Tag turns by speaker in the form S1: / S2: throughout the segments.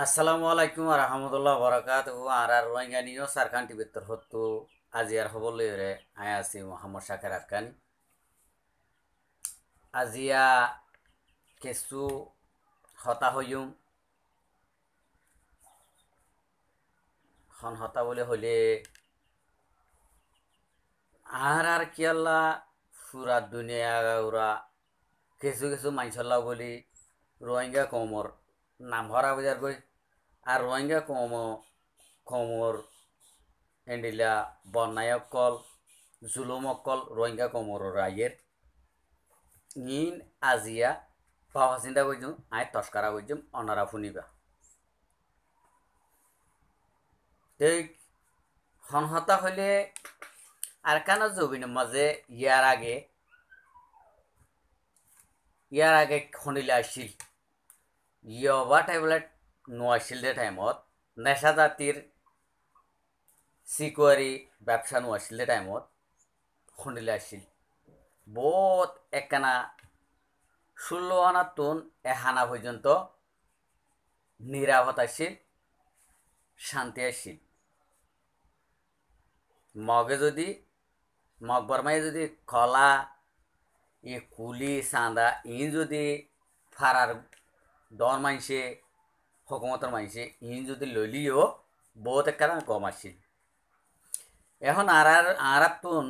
S1: আসসালামু আলাইকুম আহমদুল্লাহ বরকাত ও আর আর রোহিঙ্গানীয় সারখান টিভির তরফত আজি আর হব লিওরে আই আছি মোহাম্মদ শাকের আফকানি আজিয়া কেঁচু হতা হইম খন হতা বলে হলে আর আর কিয়াল্লা ফুরা দুনিয়া ওরা কিছু কিছু মাইছল্লা বলি রোহিঙ্গা কমৰ নামহরা বজার করে আর রোহিঙ্গা কম কমর এন্ডিলা বন্যায়কল জুলুমকল রোহিঙ্গা কমর রায়ের ইন আজিয়া ভাবা চিন্তা করছুম আয় তস্কারা করছুম অনারা শুনিবা ঠিক সংহতা হলে আর কেন জবিন মাঝে ইয়ার আগে ইয়ার আগে খনিলে আসছিল ইয়বা টেবলেট নোয়াইছিল টাইমত নেশা জাতিৰ চিকুৱাৰী ব্যৱসা নোয়াইছিল টাইমত শুনিলে আছিল বহুত একানা ষোলো আনা টন এহানা পৰ্যন্ত নিৰাপদ আছিল শান্তি আছিল মগে যদি মগ বর্মায় যদি কলা ই কুলি চান্দা ই যদি ফারার দর মাইছে হকুমতর মাইছে ইন যদি লইলিও বহুত একখানা কম আছিল এখন আর আর আরাতুন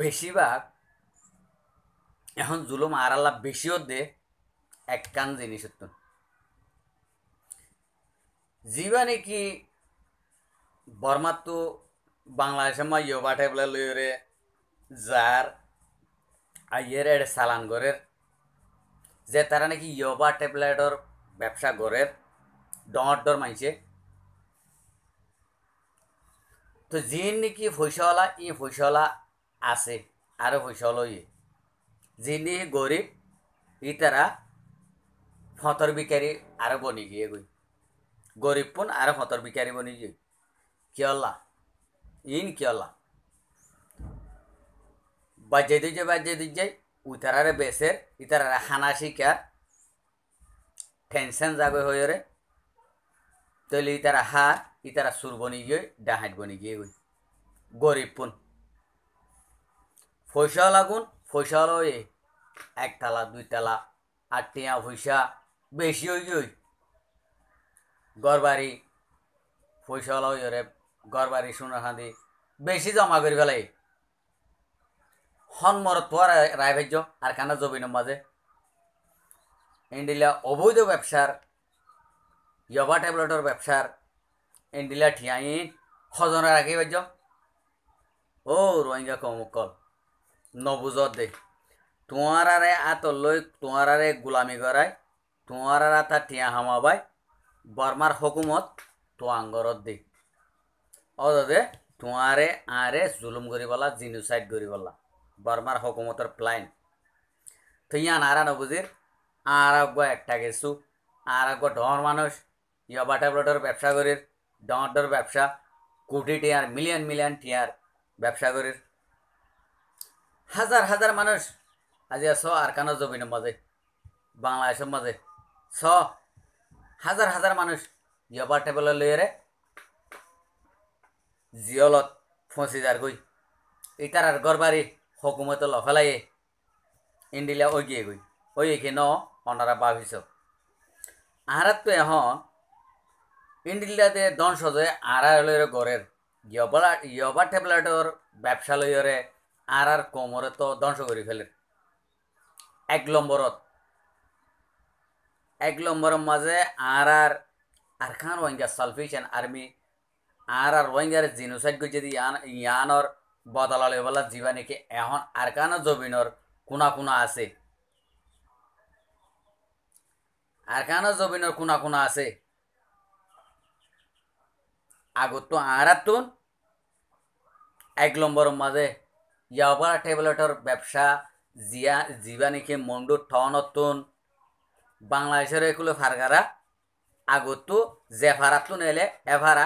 S1: বেশিরভাগ এখন জুলুম আর আল্লাহ বেশিও দে কান জিনিস জীবা নাকি বর্মার তো বাংলাদেশের মা ইয়ে বাটে বলে লইরে যার আইয়ের এড়ে সালান গরের যে তারা নাকি ইয়োবা ট্যাবলেটর ব্যবসা করে ডর ডর মাইছে তো যিন নাকি ফৈসলা ই ফৈসলা আছে আরও ফৈসল ইয়ে যিনি গরিব ই তারা ফতর বিকারি আরও বনি গিয়ে গই গরিব পুন আরও ফতর বিকারি বনি গিয়ে কিয়লা ইন কিয়লা বাজাই দিয়ে যায় বাজাই দিয়ে যায় উতারারে বেসের ইতারারে খানা শিকার টেনশন যাবে হয়ে তৈলে ইতারা হার ইতারা সুর বনি গিয়ে ডাহাট বনি গিয়ে গই গরিব পুন লাগুন পয়সা লয়ে একতলা দুইতলা আর টিয়া পয়সা বেশি হয়ে গই গরবারি পয়সা লয়ে গরবারি সোনা হাঁদি বেশি জমা করি ফেলাই সন্মরত পোৱা ৰাইভাৰ্য আৰখানা জবিনৰ মাজে এণ্ডিলা অবৈধ ব্যৱসাৰ য়বা টেবলেটৰ ব্যৱসাৰ এণ্ডিলা ঠিয়াই খজনা ৰাখিবাৰ্য অ ৰোহিংগা কমুকল নবুজত দে তোঁৱাৰাৰে আঁতলৈ তোঁৱাৰাৰে গোলামী কৰাই তোঁৱাৰাৰ আতা ঠিয়া হামাবাই বৰ্মাৰ হকুমত তোৱাংগৰত দে অদে তোঁৱাৰে আঁৰে জুলুম কৰি পেলা জিনোচাইড কৰি পেলা বর্মার হকুমতর প্লাইন থইয়া নারা নবুজির আরোগ্য একটা গেছু আরোগ্য ডর মানুষ ইয়বাটা ব্লটের ব্যবসা করির ডর ডর ব্যবসা কোটি টিয়ার মিলিয়ন মিলিয়ন টিয়ার ব্যবসা করির হাজার হাজার মানুষ আজি স আরকান জমিনের মজে বাংলাদেশের মজে স হাজার হাজার মানুষ ইয়বা টেবলের লইয়েরে জিয়লত ফঁচি যার গই ইটার আর গরবারি হকুমত লফেলাই ইন্ডিলা গিয়ে গই ওই এখে ন অনারা বাভিস আহারাত তো এহ ইন্ডিলাতে দন সজয়ে আড়াইলয়ের গড়ের ইয়বা ইয়বা ট্যাবলেটর ব্যবসালয়রে আর আর কোমরে তো ধ্বংস করে ফেলে এক লম্বরত এক লম্বর মাঝে আর আর আর খান রোহিঙ্গা সালফিশন আর্মি আর আর রোহিঙ্গার যদি গেছে ইয়ানর বদলালে বলা জীবানীকে এখন আর কানো জবিনর কোনা কোনা আছে আর কানো জবিনর কোনা কোনা আছে আগত তো আঁড়াতুন এক নম্বর মাঝে ইয়াবার টেবলেটর ব্যবসা জিয়া জীবানীকে মন্ডু ঠনতুন বাংলাদেশের এগুলো ফারগারা আগত জেফারাতুন এলে এভারা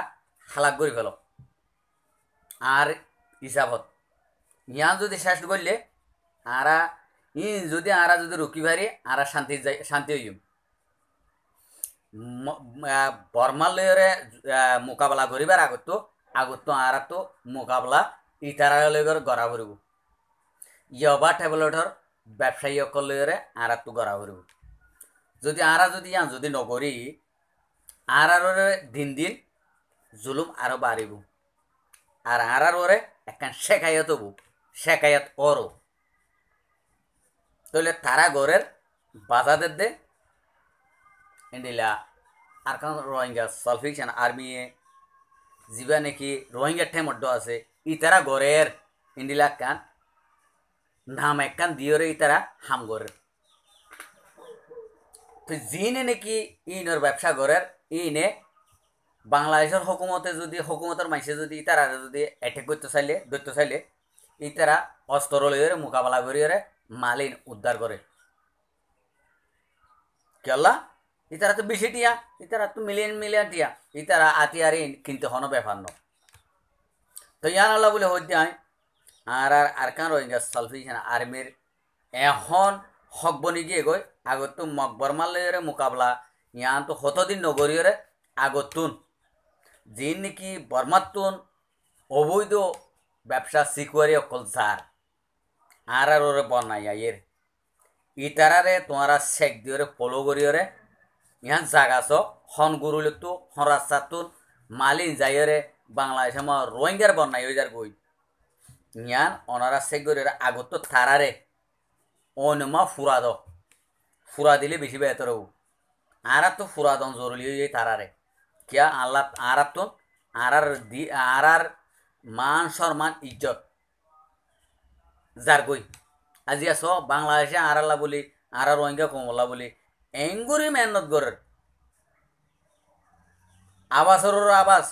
S1: খালাক করে ফেল আর হিসাবত ইয়া যদি শেষ করলে আরা ই যদি আরা যদি রুকি ভারি আরা শান্তি যাই শান্তি হইম বর্মালয়রে মোকাবেলা করিবার আগত আগত আরা তো মোকাবেলা ইতারালয়র গড়া ভরব ইয়বা টেবলেটর ব্যবসায়ীসকলরে আরা তো গড়া ভরব যদি আরা যদি ইয়া যদি আর আর দিন দিন জুলুম আরো বাড়িব আর আর ওরে একখান শেখায়ত বু শেখায়াত অরো তাহলে তারা গরের বাজাদের দে ইন্ডিলা আর কোন রোহিঙ্গা সালফিকশন আর্মি জীবা নাকি রোহিঙ্গার ঠেম আছে ই তারা গরের ইন্ডিলা কান নাম একখান দিও রে তারা হাম গরের তো জিনে নাকি ইনোর ব্যবসা গরের ইনে বাংলাদেশের হকুমতে যদি হকুমতের মানুষে যদি ইতারা যদি অ্যাটেক করতে চাইলে ধরতে চাইলে ইতারা অস্ত্র লইয়ে মোকাবেলা করিয়ে মালিন উদ্ধার করে কেলা ইতারা তো বেশি টিয়া ইতারা তো মিলিয়ন মিলিয়ন টিয়া ইতারা ইন কিন্তু হন ব্যাপার ন তো ইয়ান আল্লাহ বলে হইতে আয় আর আর আর কান রোহিঙ্গা সালফিসান আর্মির এখন হক বনি গিয়ে গই আগত মকবরমালয়রে মোকাবেলা ইয়ান তো হতদিন নগরীয়রে আগতুন যিনি কি বর্মাত্তন অবৈধ ব্যবসা শিকুয়ারি অকল সার আর আর ওরে বনাইয়া এর ইতারারে তোমারা শেক দিয়রে ফলো করিয়রে ইহান জাগাছ হন লিখতো হন রাস্তাতুন মালিন যাইরে বাংলাদেশে আমার রোহিঙ্গার বন্যাই হয়ে যার গই ইহান অনারা শেখ করিয়রে আগত থারারে অনমা ফুরাদ দ ফুরা দিলে বেশি বেতর আর তো ফুরাদন জরুরি হয়ে তারারে क्या आलाप आरब तो आर आर দি आर आर মান সম্মান ইজ্জত জারগৈ আজি আছ বাংলাদেশে আরাল্লা বলি আর আর রোহিঙ্গা কমলা বলি এঙ্গুরি মেহনত গরের আবাসর আবাস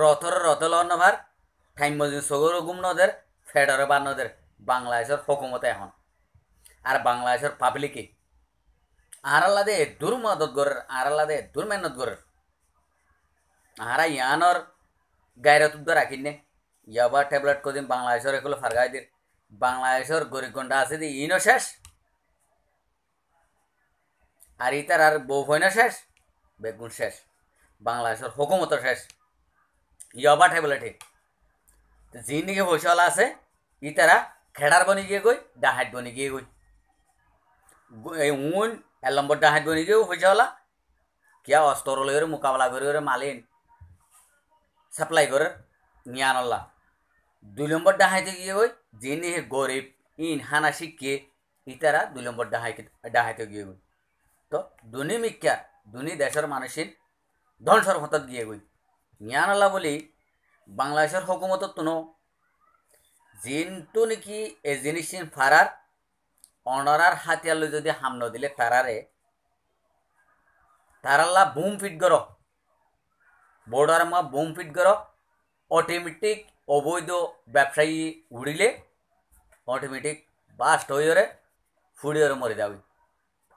S1: রথর রথল অন্যভার ঠাইম সগর গুম নদের ফেডারে বান নদের বাংলাদেশের হকুমতে এখন আর বাংলাদেশের পাবলিকে ಆರಲ್ಲದೆ ದುರ್ಮದದ್ಗೊರರ್ আহারা ದುರ್ಮೆನ್ನದ್ಗೊರರ್ ಆರ ಯಾನರ್ রাখি নে ইয়াবা ট্যাবলেট কদিন বাংলাদেশের এগুলো ফার্গাই দিন বাংলাদেশের গরিব গন্ডা আছে দি ইনো শেষ আর ইতার আর বউ না শেষ বেগুন শেষ বাংলাদেশের হুকুমত শেষ ইয়াবা ট্যাবলেটে যি নাকি আছে ইতারা খেড়ার বনি গিয়ে গই ডাহাট বনি গিয়ে গই উন এর নম্বরটা হাঁটবো নাকি হয়েছে হলা কিয়া অস্ত্র লইরে মোকাবিলা করে ওরে মালিন সাপ্লাই করে নিয়ে আনলা দুই নম্বর ডাহাইতে গিয়ে ওই যিনি গরিব ইন হানা শিখে ইতারা দুই নম্বর ডাহাইকে ডাহাইতে গিয়ে গই তো দুনি মিক্ষা দুনি দেশের মানুষের ধ্বংসর হতত গিয়ে গই নিয়ে আনলা বলি বাংলাদেশের হুকুমত তুনো জিনটু নাকি এ জিনিস ফারার অনরার হাতিয়ালৈ যদি হাম দিলে তারারে তারাল্লা বুম ফিট গর বর্ডার মা বুম ফিট গর অটোমেটিক অবৈধ ব্যবসায়ী উড়িলে অটোমেটিক বাস্ট হয়ে ফুড়িয়ে মরে যাবে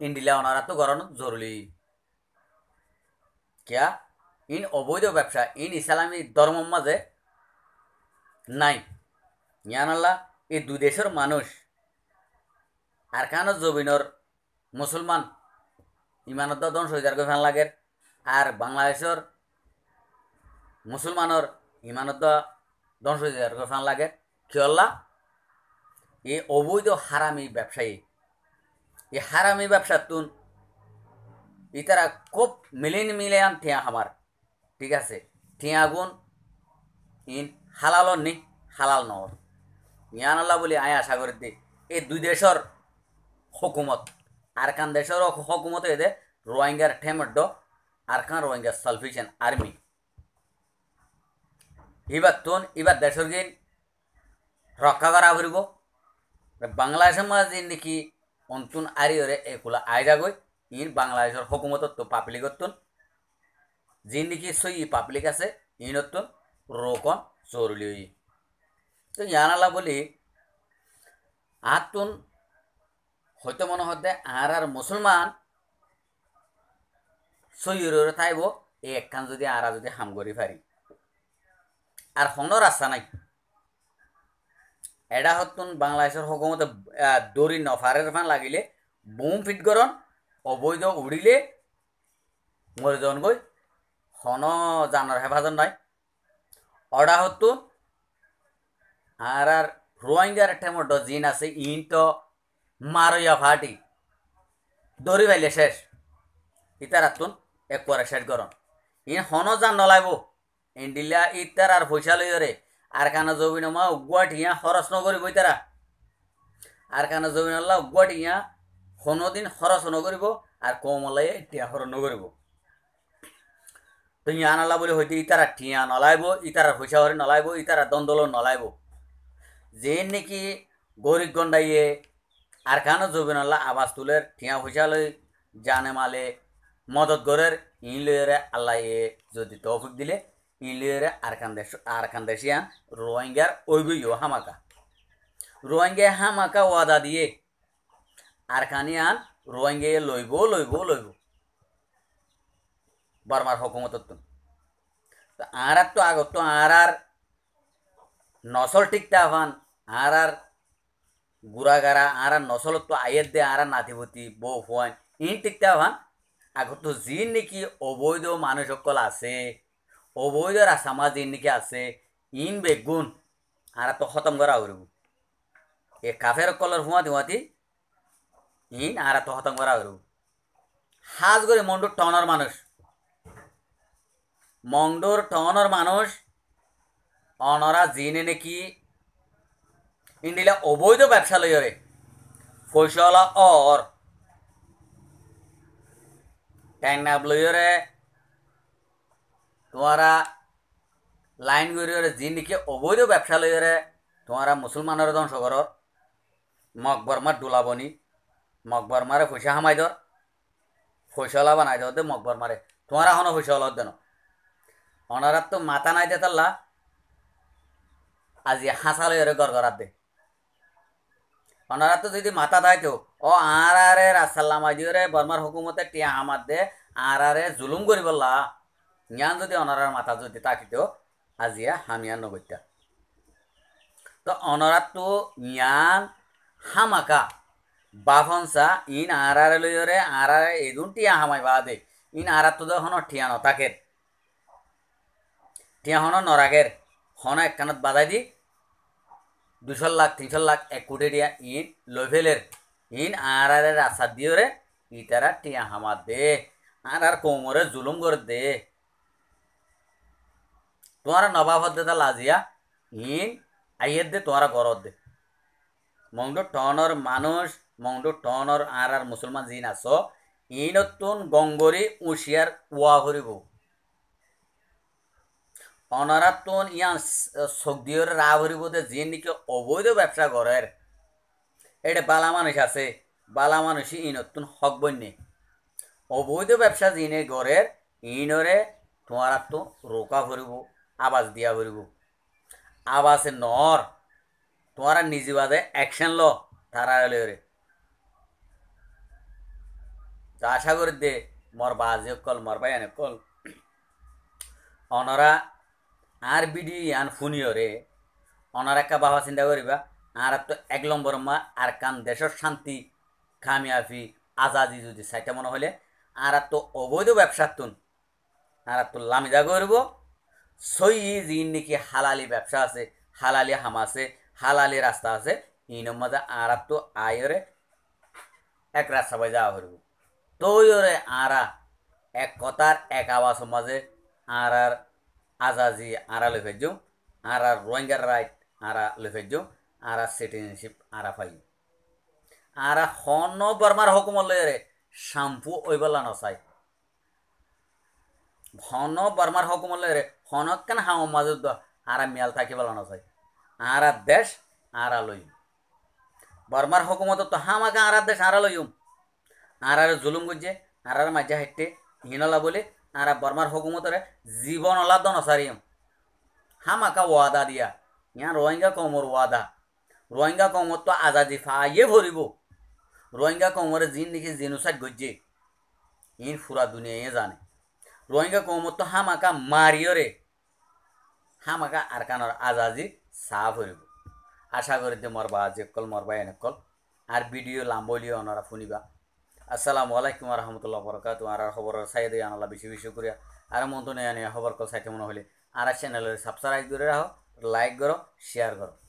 S1: ইন্ডিলে অনারা তো করানো জরুরি কিয়া ইন অবৈধ ব্যবসা ইন ইসলামী ধর্ম মাঝে নাই ইয়ানাল্লা এই দুদেশের মানুষ আর কেন জবিনর মুসলমান ইমানত ধ্বংস হয়ে যার ফেন লাগে আর বাংলাদেশের মুসলমানর ইমানত ধ্বংস হয়ে যার ফেন লাগে কিয়ল্লা এ অবৈধ হারামি ব্যবসায়ী এই হারামি ব্যবসা তুন তারা খুব মিলিন মিলিয়ান ঠিয়া হামার ঠিক আছে ঠিয়া গুণ ইন হালাল নি হালাল নহর ইয়ান আল্লাহ বলি আয় আশা করে দে এই দুই দেশর হকুমত আরকান দেশের হকুমত এদে রোহিঙ্গার ঠেমড্ড আরকান রোহিঙ্গা সালফিশন আর্মি এবার তোন এবার দেশের গিন রক্ষা করা ফুরব বাংলাদেশের মাঝে নাকি অন্তুন আরিয়রে এগুলা আয়জা গই ইন বাংলাদেশের হকুমতত তো পাবলিকত্তন যি নেকি সই পাবলিক আছে ইনত্তন রোকন চোরলি তো ইয়ানালা বলি আতুন হয়তো মনে হতে আর আর মুসলমান সৈয়রে থাইব একখান যদি আরা যদি হাম করি পারি আর হন রাস্তা নাই এটা হতুন বাংলাদেশের হকমতে দড়ি নফারের ফান লাগিলে বোম ফিট করন অবৈধ উড়িলে মরে জন গই হন জানার হেফাজত নাই অডা হতুন আর আর রোহিঙ্গার ঠেমট জিন আছে ইন মারইয়া ফাটি দৌড়ি বাইলে শেষ ইতার আতুন একবারে শেষ গরম ইন ইয়ে হনো যান নলাইব ইন্ডিলা ইতার আর পয়সা লইরে আর কানা জবিনমা উগুয়াট ইয়া খরচ নকরিব ইতারা আর কানা জবিনাল্লা উগুয়াট ইয়া কোনোদিন খরচ নকরিব আর কমলায় টিয়া খরচ নকরিব তো ইয়া নলা বলে হয়তো ইতারা টিয়া নলাইব ইতারা পয়সা হরে নলাইব ইতারা দন্দল নলাইব যে নাকি গরিব গন্ডাইয়ে আর খানো আল্লাহ আবাস তুলের ঠিয়া হুঁচালই জানে মালে মদত গরের ইনলয়েরে আল্লাহ এ যদি তৌফিক দিলে ইনলয়েরে আরকান দেশ আরকান দেশিয়ান রোহিঙ্গার ওইগুইও হামাকা রোহিঙ্গা হামাকা ওয়াদা দিয়ে আরকানিয়ান রোহিঙ্গা লইব লইব লইব বার্মার হকুমতত্ব তো আর তো আগত আর আর নসল ঠিক হন আর আর ಗುರಾಗಾರ ಆರ ನೊಸಲತ್ತು দে আর নাতিপতি বউ ফুয়ান ইন টিকতে ভান আগত যি নেকি অবৈধ সকল আছে অবৈধ রাসামা যি নেকি আছে ইন বেগুন আর তো খতম করা হরব এ কাফের কলর হুঁয়াতি হুঁয়াতি ইন আর তো খতম করা হরব সাজ করে মন্ডুর টনর মানুষ মন্ডুর টনর মানুষ অনরা জিনে নেকি অবৈধ ব্যবসা വ്യവസായികളെ ফৈশলা অর ট্যাংনা ব্লুয়রে তোমারা লাইন গরিয়রে যে নেকি অবৈধ ব্যবসা ব্যবসালয়রে তোমারা মুসলমানের ধ্বংস করর মকবর্মার ডোলাবনি মকবরমারে পয়সা হামাই দর ফৈশলা বানাই দে মকবরমারে তোমারা হন ফৈশলর দেন অনারাত তো মাথা নাই দে তাল্লা আজি হাসালয়রে গড়গড়াত দে তো যদি মাথা থাকতো ও আর আর এর আসাল্লাম আজিরে বর্মার হুকুমতে টিয়া আমার দে আর আর জুলুম করি বললা ইয়ান যদি অনারার মাথা যদি থাকিতো আজিয়া হামিয়া নগত্যা তো অনরাতো ইয়ান হামাকা বাফনসা ইন আর আর লইরে আর আর এগুন টিয়া হামাই বা দে ইন আর তো হন ঠিয়া নতাকের টিয়া হন নরাগের হন কানত বাজাই দি দুশো লাখ তিনশো লাখ এক কোটি টিয়া ইন লোভেলের ইন আর আর রাস্তা দিও রে ই টিয়া হামার দে আর আর কোমরে জুলুম করে দে তোমার নবাব দে তা লাজিয়া ইন আইয়ের দে তোমার গর দে মংডু টনর মানুষ মংডু টনর আর আর মুসলমান জিন আস ইনতুন গঙ্গরি উশিয়ার ওয়া হরিবু অনারাতন ইয়ান রাভরি বোধে যে নাকি অবৈধ ব্যবসা করার এটা বালা মানুষ আছে বালা ই নতুন হক বন্যে অবৈধ ব্যবসা যিনি গড়ের ইনরে তোমার তো রোকা ভরিব আবাস দিয়া ভরিব আবাসে নর তোমারা নিজে বাদে অ্যাকশন ল তারা রে তা আশা করি দে মর বাজে কল মর ভাই অনেক কল অনরা আর বিডি আন ফুনিয়রে অনার একা বাবা চিন্তা করিবা আর তো এক নম্বর মা আর কান দেশের শান্তি খামিয়াফি আজাদি যদি সাইটে মনে হলে আর তো অবৈধ তুন আর তো লামিদা করব সই জিন নাকি হালালি ব্যবসা আছে হালালি হাম আছে হালালি রাস্তা আছে ইন মাঝে আর তো আয়রে এক রাস্তা বাই যাওয়া করব তৈরে আরা এক কথার এক আওয়াজ মাঝে আর আর আজাজি আরা লেফেজ আরা রোহিঙ্গার রাইট আরা লেফেজ আরা সিটিজেনশিপ আরা ফাই আরা হন বর্মার হকুমলে শ্যাম্পু ওইবেলা নসাই হন বর্মার হকুমলে হনক কেন হাও মাজুদ আরা মিয়াল থাকিবেলা নসাই আরা দেশ আরা লই বর্মার হকুমত তো হামাকে আরা দেশ আরা লইম আরার জুলুম গুজে আরার মাঝে হাইটে হিনলা বলে নারা বর্মার হকুমতরে জীবন অলা দনসারিম হামাকা ওয়াদা দিয়া ইয়া রোহিঙ্গা কমর ওয়াদা রোহিঙ্গা কমর তো আজাদি ফাইয়ে ভরিব রোহিঙ্গা কমরে জিন নাকি জেনুসাইড গজ্জে ইন ফুরা দুনিয়ায় জানে রোহিঙ্গা কমর তো হামাকা মারিয়রে হামাকা আরকানর আজাজি সা ভরিব আশা করি মরবা যে কল মরবা এনেকল আর ভিডিও লাম্বলিও অনারা শুনিবা আসসালামু আলাইকুম রহমতুল্লাহ বরকাত আর খবর সাইদ আনাল্লাহ বেশি বেশি করিয়া আর মন্তনে আনি খবর কল সাইতে মনে হলে আর চ্যানেলের সাবস্ক্রাইব করে রাখো লাইক করো শেয়ার করো